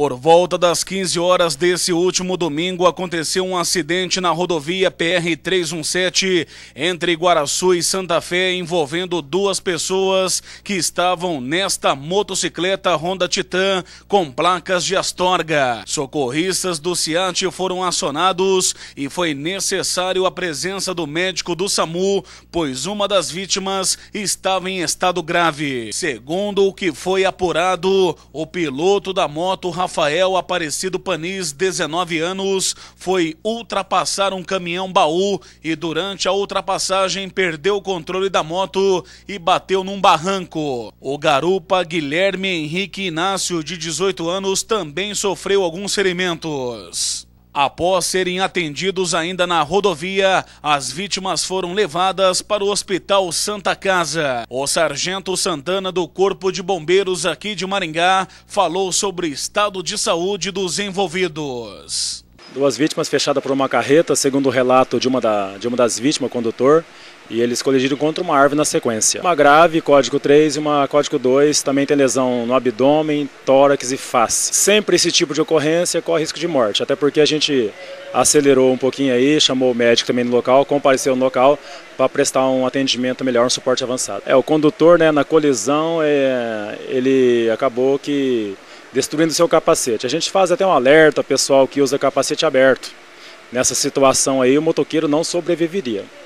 Por volta das 15 horas desse último domingo, aconteceu um acidente na rodovia PR-317 entre Guaraçu e Santa Fé, envolvendo duas pessoas que estavam nesta motocicleta Honda Titan com placas de Astorga. Socorristas do CIAT foram acionados e foi necessário a presença do médico do SAMU, pois uma das vítimas estava em estado grave. Segundo o que foi apurado, o piloto da moto, Rafael Rafael Aparecido Panis, 19 anos, foi ultrapassar um caminhão baú e durante a ultrapassagem perdeu o controle da moto e bateu num barranco. O garupa Guilherme Henrique Inácio, de 18 anos, também sofreu alguns ferimentos. Após serem atendidos ainda na rodovia, as vítimas foram levadas para o Hospital Santa Casa. O sargento Santana do Corpo de Bombeiros aqui de Maringá falou sobre o estado de saúde dos envolvidos. Duas vítimas fechadas por uma carreta, segundo o relato de uma, da, de uma das vítimas, o condutor, e eles colidiram contra uma árvore na sequência. Uma grave, código 3 e uma código 2, também tem lesão no abdômen, tórax e face. Sempre esse tipo de ocorrência corre risco de morte, até porque a gente acelerou um pouquinho aí, chamou o médico também no local, compareceu no local para prestar um atendimento melhor, um suporte avançado. É, o condutor, né, na colisão, é, ele acabou que destruindo seu capacete. A gente faz até um alerta pessoal que usa capacete aberto. Nessa situação aí, o motoqueiro não sobreviveria.